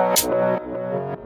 We'll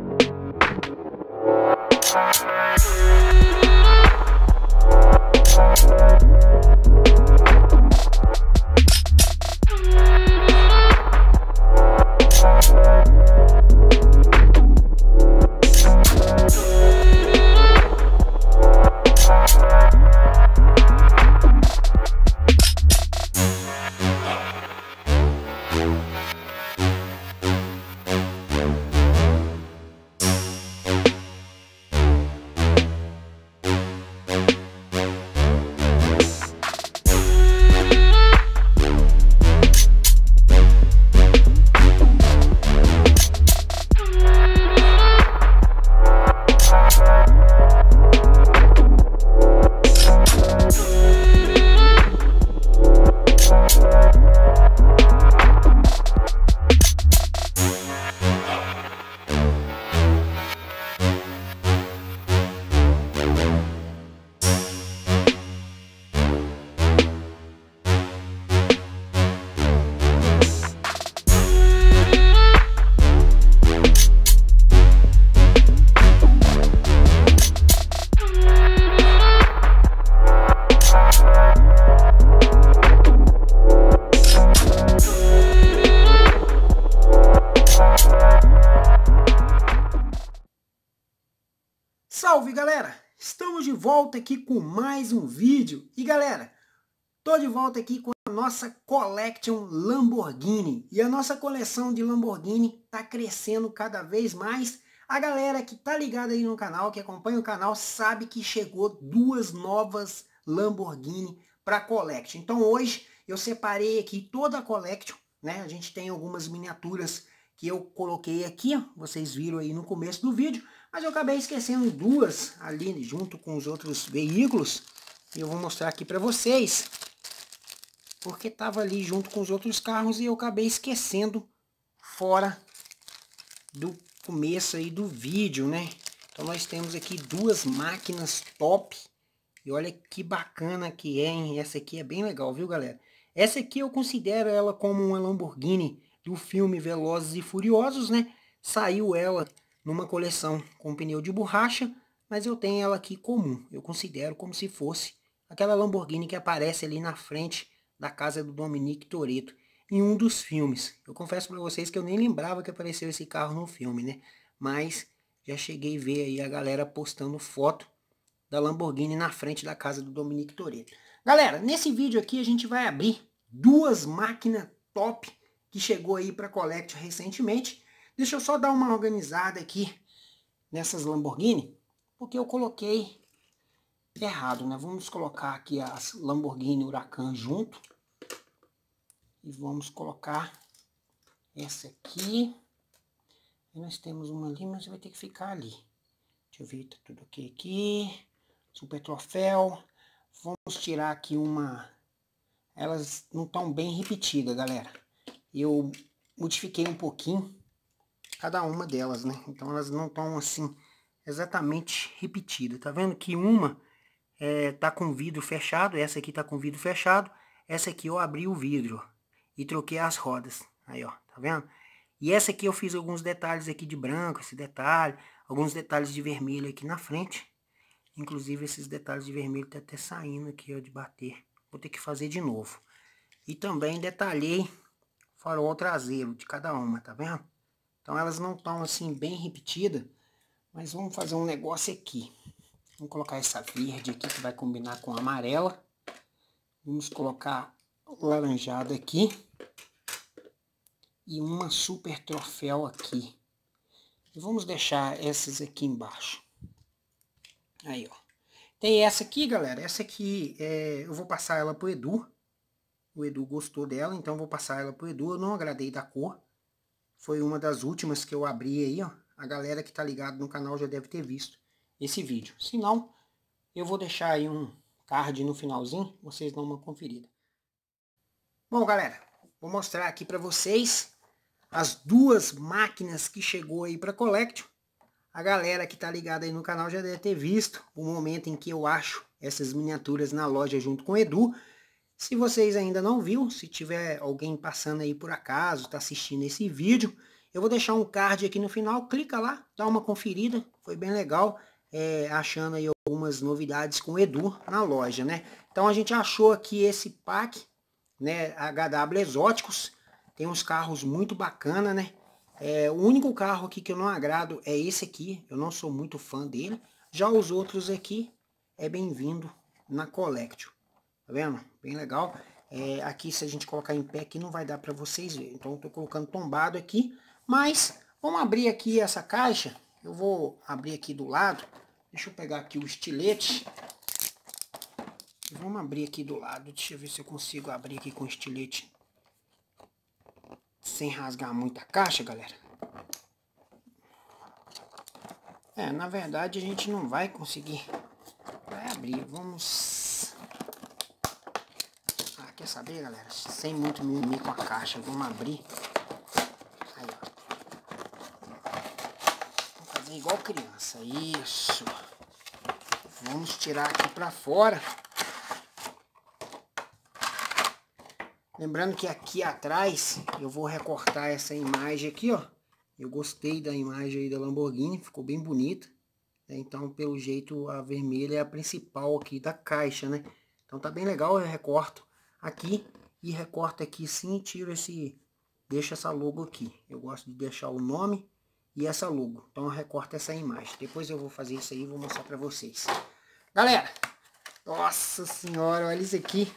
galera! Estamos de volta aqui com mais um vídeo. E galera, tô de volta aqui com a nossa Collection Lamborghini. E a nossa coleção de Lamborghini tá crescendo cada vez mais. A galera que tá ligada aí no canal, que acompanha o canal, sabe que chegou duas novas Lamborghini para Collection. Então hoje eu separei aqui toda a Collection, né? A gente tem algumas miniaturas que eu coloquei aqui, ó, vocês viram aí no começo do vídeo, mas eu acabei esquecendo duas ali junto com os outros veículos. E eu vou mostrar aqui para vocês. Porque tava ali junto com os outros carros e eu acabei esquecendo fora do começo aí do vídeo, né? Então nós temos aqui duas máquinas top. E olha que bacana que é, hein? Essa aqui é bem legal, viu, galera? Essa aqui eu considero ela como uma Lamborghini do filme Velozes e Furiosos, né? Saiu ela numa coleção com pneu de borracha, mas eu tenho ela aqui comum. Eu considero como se fosse aquela Lamborghini que aparece ali na frente da casa do Dominique Toretto em um dos filmes. Eu confesso para vocês que eu nem lembrava que apareceu esse carro no filme, né? Mas já cheguei a ver aí a galera postando foto da Lamborghini na frente da casa do Dominique Toretto. Galera, nesse vídeo aqui a gente vai abrir duas máquinas top que chegou aí para Collect recentemente Deixa eu só dar uma organizada aqui nessas Lamborghini, porque eu coloquei errado, né? Vamos colocar aqui as Lamborghini Huracan junto. E vamos colocar essa aqui. E nós temos uma ali, mas vai ter que ficar ali. Deixa eu ver, tá tudo ok aqui. Super troféu. Vamos tirar aqui uma... Elas não estão bem repetidas, galera. Eu modifiquei um pouquinho cada uma delas, né? Então elas não estão assim exatamente repetidas. Tá vendo que uma é, tá com vidro fechado, essa aqui tá com vidro fechado, essa aqui eu abri o vidro e troquei as rodas. Aí, ó, tá vendo? E essa aqui eu fiz alguns detalhes aqui de branco, esse detalhe, alguns detalhes de vermelho aqui na frente. Inclusive esses detalhes de vermelho tá até saindo aqui, ó, de bater. Vou ter que fazer de novo. E também detalhei farol traseiro de cada uma, tá vendo? Então elas não estão assim bem repetidas, mas vamos fazer um negócio aqui. Vamos colocar essa verde aqui que vai combinar com a amarela. Vamos colocar laranjada aqui. E uma super troféu aqui. E vamos deixar essas aqui embaixo. Aí, ó. Tem essa aqui, galera. Essa aqui é, eu vou passar ela pro Edu. O Edu gostou dela, então vou passar ela pro Edu. Eu não agradei da cor. Foi uma das últimas que eu abri aí, ó. A galera que tá ligado no canal já deve ter visto esse vídeo. Se não, eu vou deixar aí um card no finalzinho, vocês dão uma conferida. Bom, galera, vou mostrar aqui para vocês as duas máquinas que chegou aí para Collection. A galera que tá ligada aí no canal já deve ter visto o momento em que eu acho essas miniaturas na loja junto com o Edu. Se vocês ainda não viram, se tiver alguém passando aí por acaso, está assistindo esse vídeo, eu vou deixar um card aqui no final, clica lá, dá uma conferida, foi bem legal, é, achando aí algumas novidades com o Edu na loja, né? Então a gente achou aqui esse pack, né, HW Exóticos, tem uns carros muito bacana, né? É, o único carro aqui que eu não agrado é esse aqui, eu não sou muito fã dele, já os outros aqui é bem-vindo na Collection. Tá vendo? Bem legal. É, aqui, se a gente colocar em pé aqui, não vai dar para vocês verem. Então, eu tô colocando tombado aqui. Mas, vamos abrir aqui essa caixa. Eu vou abrir aqui do lado. Deixa eu pegar aqui o estilete. Vamos abrir aqui do lado. Deixa eu ver se eu consigo abrir aqui com o estilete. Sem rasgar muito a caixa, galera. É, na verdade a gente não vai conseguir. Vai abrir. Vamos Quer saber, galera? Sem muito mimimi com a caixa, vamos abrir. Aí, vamos fazer igual criança. Isso. Vamos tirar aqui pra fora. Lembrando que aqui atrás eu vou recortar essa imagem aqui, ó. Eu gostei da imagem aí da Lamborghini, ficou bem bonita. Né? Então, pelo jeito, a vermelha é a principal aqui da caixa, né? Então tá bem legal, eu recorto aqui e recorta aqui sim tiro esse, deixa essa logo aqui. Eu gosto de deixar o nome e essa logo. Então recorta essa imagem. Depois eu vou fazer isso aí e vou mostrar para vocês. Galera, nossa senhora, olha isso aqui.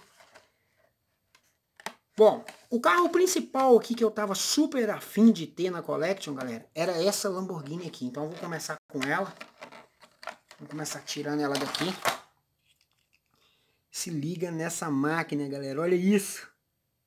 Bom, o carro principal aqui que eu tava super afim de ter na Collection, galera, era essa Lamborghini aqui. Então eu vou começar com ela. Vou começar tirando ela daqui. Se liga nessa máquina, galera. Olha isso.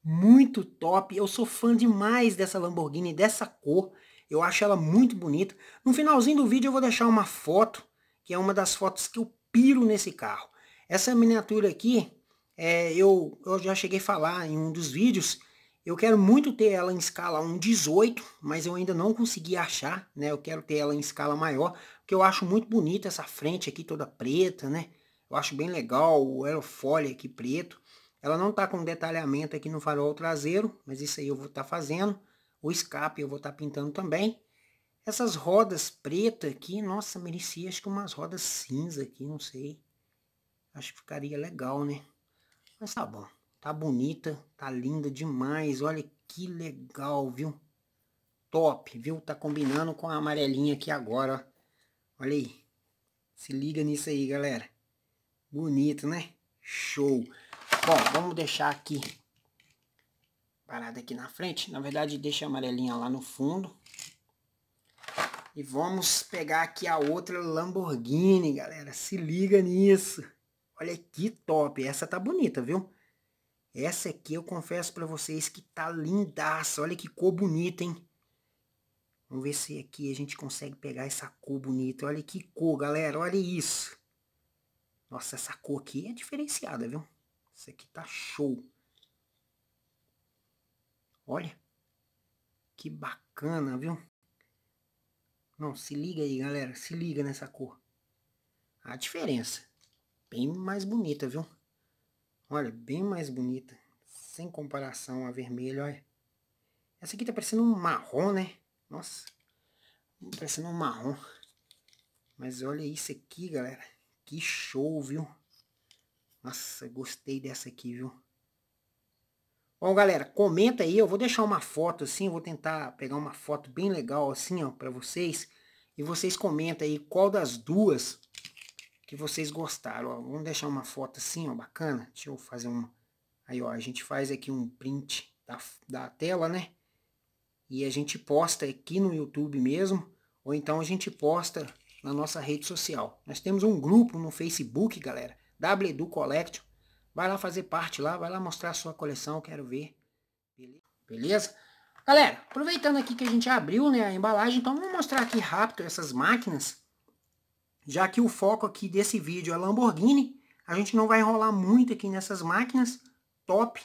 Muito top. Eu sou fã demais dessa Lamborghini, dessa cor. Eu acho ela muito bonita. No finalzinho do vídeo eu vou deixar uma foto, que é uma das fotos que eu piro nesse carro. Essa miniatura aqui, é, eu, eu já cheguei a falar em um dos vídeos, eu quero muito ter ela em escala 1.18, mas eu ainda não consegui achar, né? Eu quero ter ela em escala maior, porque eu acho muito bonita essa frente aqui toda preta, né? Eu acho bem legal o aerofólio aqui preto. Ela não tá com detalhamento aqui no farol traseiro, mas isso aí eu vou estar tá fazendo. O escape eu vou estar tá pintando também. Essas rodas pretas aqui, nossa, merecia acho que umas rodas cinza aqui, não sei. Acho que ficaria legal, né? Mas tá bom, tá bonita, tá linda demais, olha que legal, viu? Top, viu? Tá combinando com a amarelinha aqui agora, ó. Olha aí, se liga nisso aí, galera. Bonito, né? Show! Bom, vamos deixar aqui parada aqui na frente. Na verdade, deixa a amarelinha lá no fundo. E vamos pegar aqui a outra Lamborghini, galera. Se liga nisso. Olha que top. Essa tá bonita, viu? Essa aqui eu confesso pra vocês que tá lindaça. Olha que cor bonita, hein? Vamos ver se aqui a gente consegue pegar essa cor bonita. Olha que cor, galera. Olha isso. Nossa, essa cor aqui é diferenciada, viu? Isso aqui tá show. Olha. Que bacana, viu? Não, se liga aí, galera. Se liga nessa cor. A diferença. Bem mais bonita, viu? Olha, bem mais bonita. Sem comparação a vermelha, olha. Essa aqui tá parecendo um marrom, né? Nossa. Parecendo um marrom. Mas olha isso aqui, galera. Que show, viu? Nossa, gostei dessa aqui, viu? Bom, galera, comenta aí. Eu vou deixar uma foto assim. Vou tentar pegar uma foto bem legal assim, ó, pra vocês. E vocês comentam aí qual das duas que vocês gostaram. Ó, vamos deixar uma foto assim, ó, bacana. Deixa eu fazer uma. Aí, ó, a gente faz aqui um print da, da tela, né? E a gente posta aqui no YouTube mesmo. Ou então a gente posta na nossa rede social. Nós temos um grupo no Facebook, galera, WDU Collection. Vai lá fazer parte lá, vai lá mostrar a sua coleção, quero ver. Beleza? Galera, aproveitando aqui que a gente abriu né, a embalagem, então vamos mostrar aqui rápido essas máquinas. Já que o foco aqui desse vídeo é Lamborghini, a gente não vai enrolar muito aqui nessas máquinas. Top!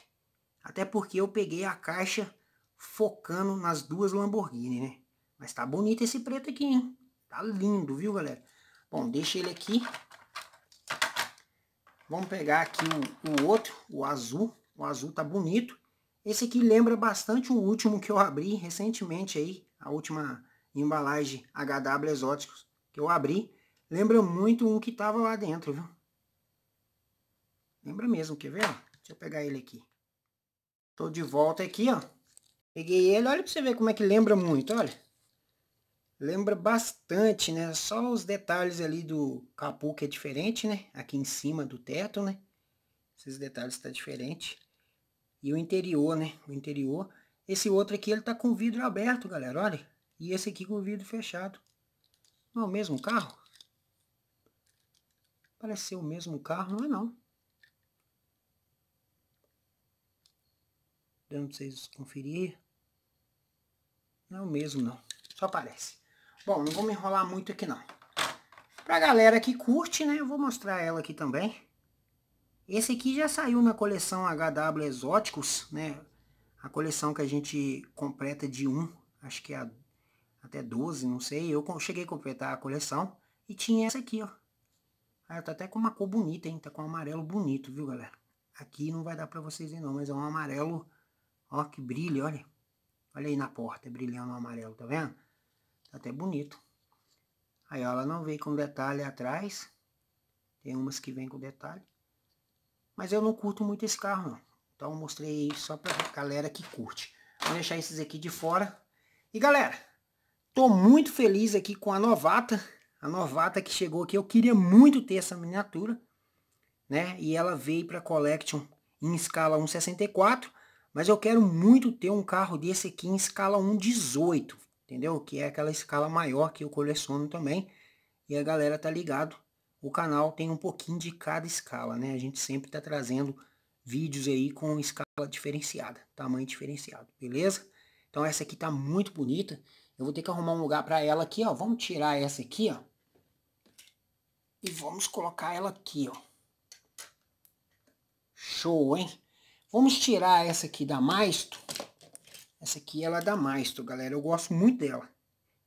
Até porque eu peguei a caixa focando nas duas Lamborghini, né? Mas tá bonito esse preto aqui, hein? Tá lindo, viu, galera? Bom, deixa ele aqui. Vamos pegar aqui o, o outro, o azul. O azul tá bonito. Esse aqui lembra bastante o último que eu abri recentemente aí, a última embalagem HW Exóticos que eu abri. Lembra muito um que tava lá dentro, viu? Lembra mesmo, quer ver? Deixa eu pegar ele aqui. Tô de volta aqui, ó. Peguei ele, olha pra você ver como é que lembra muito, olha. Lembra bastante, né? Só os detalhes ali do capô que é diferente, né? Aqui em cima do teto, né? Esses detalhes tá diferente. E o interior, né? O interior. Esse outro aqui, ele tá com vidro aberto, galera, olha. E esse aqui com o vidro fechado. Não é o mesmo carro? Parece ser o mesmo carro, não é não. Dando pra vocês conferir. Não é o mesmo não, só parece. Bom, não vou me enrolar muito aqui não. Pra galera que curte, né, eu vou mostrar ela aqui também. Esse aqui já saiu na coleção HW Exóticos, né? A coleção que a gente completa de 1, acho que é a, até 12, não sei. Eu cheguei a completar a coleção e tinha essa aqui, ó. Ah, tá até com uma cor bonita, hein? Tá com um amarelo bonito, viu, galera? Aqui não vai dar pra vocês ver não, mas é um amarelo, ó, que brilha, olha. Olha aí na porta, é brilhando o amarelo, tá vendo? até bonito. Aí ela não vem com detalhe atrás. Tem umas que vem com detalhe. Mas eu não curto muito esse carro, não. Então eu mostrei só pra galera que curte. Vou deixar esses aqui de fora. E galera, tô muito feliz aqui com a novata. A novata que chegou aqui. Eu queria muito ter essa miniatura. Né? E ela veio pra Collection em escala 1.64. Mas eu quero muito ter um carro desse aqui em escala 1.18 entendeu? Que é aquela escala maior que eu coleciono também. E a galera tá ligado, o canal tem um pouquinho de cada escala, né? A gente sempre tá trazendo vídeos aí com escala diferenciada, tamanho diferenciado, beleza? Então essa aqui tá muito bonita. Eu vou ter que arrumar um lugar para ela aqui, ó. Vamos tirar essa aqui, ó. E vamos colocar ela aqui, ó. Show, hein? Vamos tirar essa aqui da Maisto. Essa aqui ela é da Maestro, galera. Eu gosto muito dela.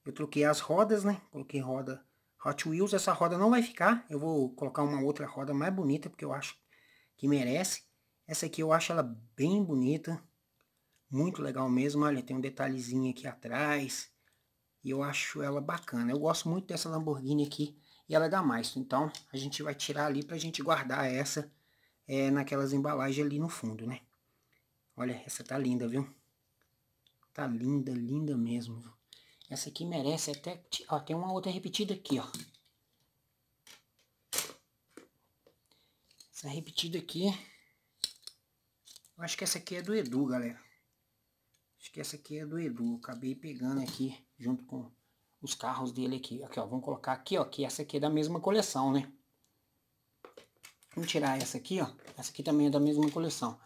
Eu troquei as rodas, né? Coloquei roda Hot Wheels. Essa roda não vai ficar. Eu vou colocar uma outra roda mais bonita, porque eu acho que merece. Essa aqui eu acho ela bem bonita. Muito legal mesmo. Olha, tem um detalhezinho aqui atrás. E eu acho ela bacana. Eu gosto muito dessa Lamborghini aqui. E ela é da Maestro. Então, a gente vai tirar ali pra gente guardar essa é, naquelas embalagens ali no fundo, né? Olha, essa tá linda, viu? Tá linda, linda mesmo. Essa aqui merece até... Ó, tem uma outra repetida aqui, ó. Essa repetida aqui. Eu acho que essa aqui é do Edu, galera. Acho que essa aqui é do Edu. Eu acabei pegando aqui junto com os carros dele aqui. Aqui, ó. Vamos colocar aqui, ó. Que essa aqui é da mesma coleção, né? Vamos tirar essa aqui, ó. Essa aqui também é da mesma coleção.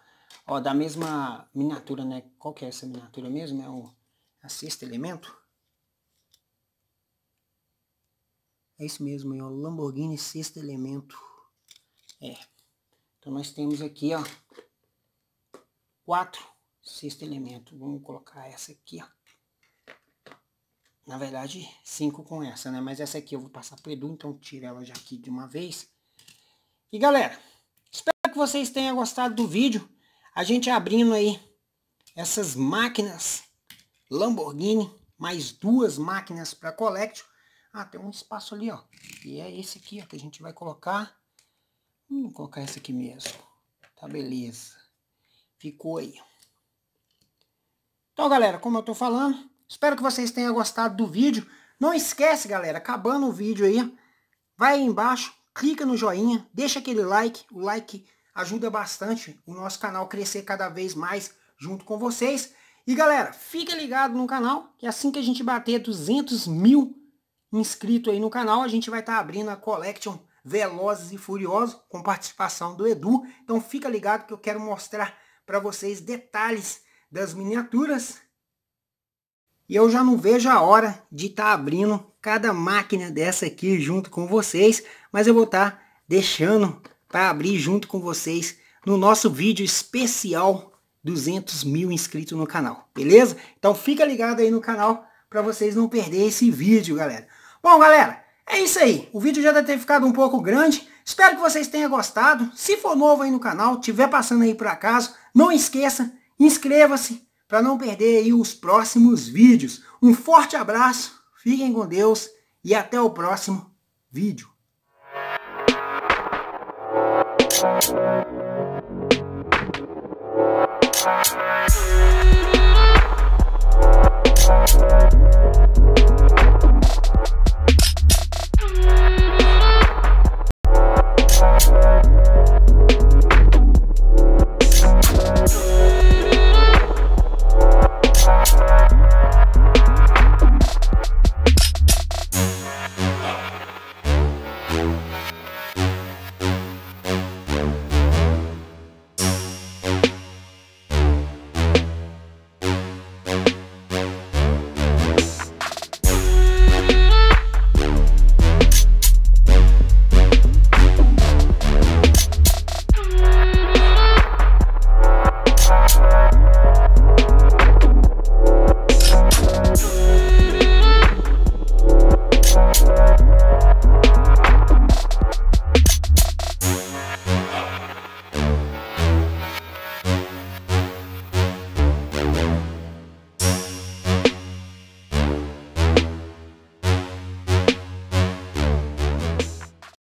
Ó, da mesma miniatura, né? Qual que é essa miniatura mesmo? É o é sexto elemento? É isso mesmo, é o Lamborghini sexto elemento. É. Então nós temos aqui, ó, quatro sexto elemento. Vamos colocar essa aqui, ó. Na verdade, cinco com essa, né? Mas essa aqui eu vou passar pro Edu, então tira ela já aqui de uma vez. E galera, espero que vocês tenham gostado do vídeo. A gente abrindo aí essas máquinas Lamborghini, mais duas máquinas para Collection. Ah, tem um espaço ali, ó. E é esse aqui, ó, que a gente vai colocar. Vamos colocar esse aqui mesmo. Tá beleza. Ficou aí. Então, galera, como eu tô falando, espero que vocês tenham gostado do vídeo. Não esquece, galera, acabando o vídeo aí, vai aí embaixo, clica no joinha, deixa aquele like, o like ajuda bastante o nosso canal crescer cada vez mais junto com vocês. E galera, fica ligado no canal, que assim que a gente bater 200 mil inscritos aí no canal, a gente vai estar tá abrindo a Collection Velozes e Furiosos, com participação do Edu. Então fica ligado que eu quero mostrar para vocês detalhes das miniaturas. E eu já não vejo a hora de estar tá abrindo cada máquina dessa aqui junto com vocês, mas eu vou estar tá deixando para abrir junto com vocês no nosso vídeo especial 200 mil inscritos no canal, beleza? Então fica ligado aí no canal para vocês não perder esse vídeo, galera. Bom, galera, é isso aí. O vídeo já deve ter ficado um pouco grande. Espero que vocês tenham gostado. Se for novo aí no canal, tiver passando aí por acaso, não esqueça, inscreva-se para não perder aí os próximos vídeos. Um forte abraço, fiquem com Deus e até o próximo vídeo. Thank you.